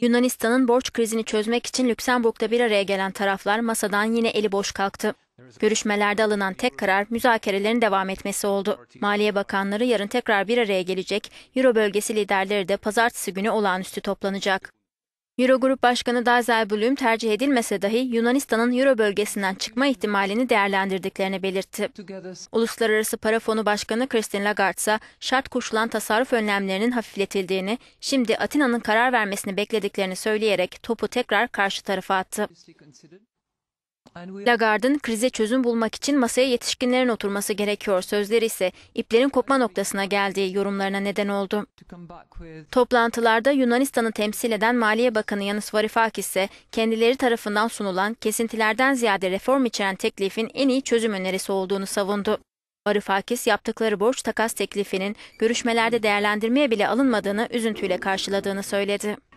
Yunanistan'ın borç krizini çözmek için Lüksemburg'da bir araya gelen taraflar masadan yine eli boş kalktı. Görüşmelerde alınan tek karar müzakerelerin devam etmesi oldu. Maliye Bakanları yarın tekrar bir araya gelecek, Euro bölgesi liderleri de pazartesi günü olağanüstü toplanacak. Euro Grup Başkanı Dijsselbloem tercih edilmese dahi Yunanistan'ın Euro bölgesinden çıkma ihtimalini değerlendirdiklerini belirtti. Uluslararası Para Fonu Başkanı Christine Lagarde ise şart koşulan tasarruf önlemlerinin hafifletildiğini, şimdi Atina'nın karar vermesini beklediklerini söyleyerek topu tekrar karşı tarafa attı. Lagarde'ın krize çözüm bulmak için masaya yetişkinlerin oturması gerekiyor sözleri ise iplerin kopma noktasına geldiği yorumlarına neden oldu. Toplantılarda Yunanistan'ı temsil eden Maliye Bakanı Yanis Varoufakis ise kendileri tarafından sunulan kesintilerden ziyade reform içeren teklifin en iyi çözüm önerisi olduğunu savundu. Varoufakis yaptıkları borç takas teklifinin görüşmelerde değerlendirmeye bile alınmadığını üzüntüyle karşıladığını söyledi.